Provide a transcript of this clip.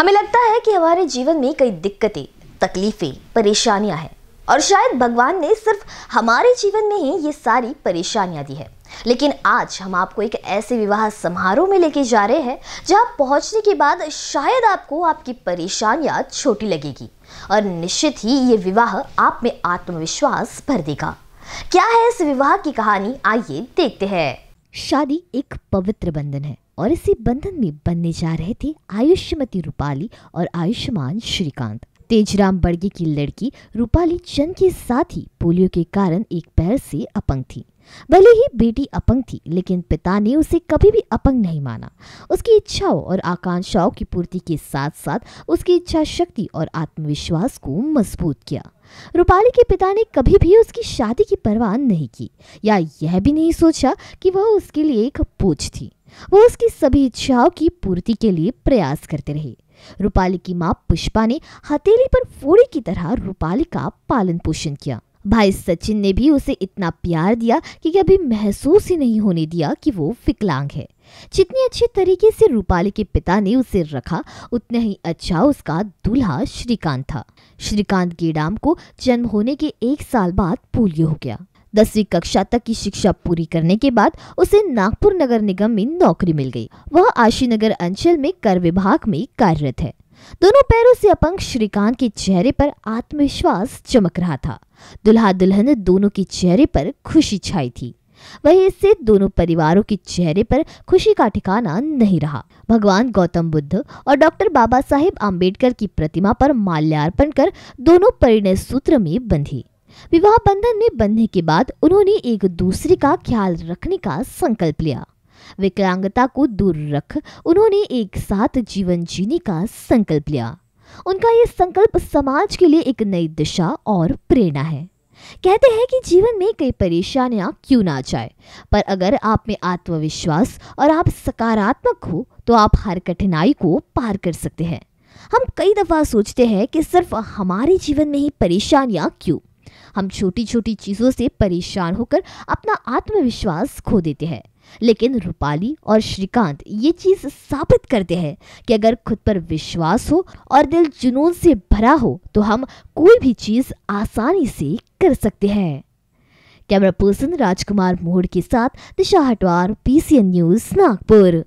हमें लगता है कि हमारे जीवन में कई दिक्कतें तकलीफें परेशानियां हैं और शायद भगवान ने सिर्फ हमारे जीवन में ही ये सारी परेशानियां दी है लेकिन आज हम आपको एक ऐसे विवाह समारोह में लेके जा रहे हैं जहां पहुंचने के बाद शायद आपको आपकी परेशानियां छोटी लगेगी और निश्चित ही ये विवाह आप में आत्मविश्वास भर देगा क्या है इस विवाह की कहानी आइए देखते हैं शादी एक पवित्र बंधन है और इसी बंधन में बनने जा रहे थे आयुष्मती रूपाली और आयुष्मान श्रीकांत तेजराम बड़गे की लड़की रूपाली चंद के साथ ही पोलियो के कारण एक पैर से अपंग थी भले ही बेटी अपंग थी लेकिन पिता ने उसे कभी भी अपंग नहीं माना उसकी इच्छाओं और आकांक्षाओं की पूर्ति के साथ साथ उसकी इच्छा शक्ति और आत्मविश्वास को मजबूत किया रूपाली के पिता ने कभी भी उसकी शादी की परवाह नहीं की या यह भी नहीं सोचा कि वह उसके लिए एक पूछ थी वो उसकी सभी इच्छाओं की पूर्ति के लिए प्रयास करते रहे रूपाली की माँ पुष्पा ने हथेली पर फोड़ी की तरह रूपाली का पालन पोषण किया भाई सचिन ने भी उसे इतना प्यार दिया कि कभी महसूस ही नहीं होने दिया कि वो विकलांग है जितनी अच्छे तरीके से रूपाली के पिता ने उसे रखा उतना ही अच्छा उसका दूल्हा श्रीकांत था श्रीकांत गेडाम को जन्म होने के एक साल बाद पोलियो हो गया दसवीं कक्षा तक की शिक्षा पूरी करने के बाद उसे नागपुर नगर निगम में नौकरी मिल गई वह आशीनगर अंचल में कर विभाग में कार्यरत है दोनों पैरों से अपंग श्रीकांत के चेहरे पर आत्मविश्वास चमक रहा था दुल्हा दुल्हन दोनों के चेहरे पर खुशी छाई थी वही इससे दोनों परिवारों के चेहरे पर खुशी का ठिकाना नहीं रहा भगवान गौतम बुद्ध और डॉक्टर बाबा साहेब आम्बेडकर की प्रतिमा पर माल्यार्पण कर दोनों परिणय सूत्र में बंधी विवाह बंधन में बंधने के बाद उन्होंने एक दूसरे का ख्याल रखने का संकल्प लिया विकलांगता को दूर रख उन्होंने एक साथ जीवन जीने का संकल्प लिया उनका यह संकल्प समाज के लिए एक नई दिशा और प्रेरणा है कहते हैं कि जीवन में कई परेशानियां क्यों ना जाए पर अगर आप में आत्मविश्वास और आप सकारात्मक हो तो आप हर कठिनाई को पार कर सकते हैं हम कई दफ़ा सोचते हैं कि सिर्फ हमारे जीवन में ही परेशानियां क्यों हम छोटी छोटी चीज़ों से परेशान होकर अपना आत्मविश्वास खो देते हैं लेकिन रूपाली और श्रीकांत ये चीज़ साबित करते हैं कि अगर खुद पर विश्वास हो और दिल जुनून से भरा हो तो हम कोई भी चीज़ आसानी से कर सकते हैं कैमरा पर्सन राजकुमार मोहड़ के साथ दिशा हटवार पीसीएन न्यूज़ नागपुर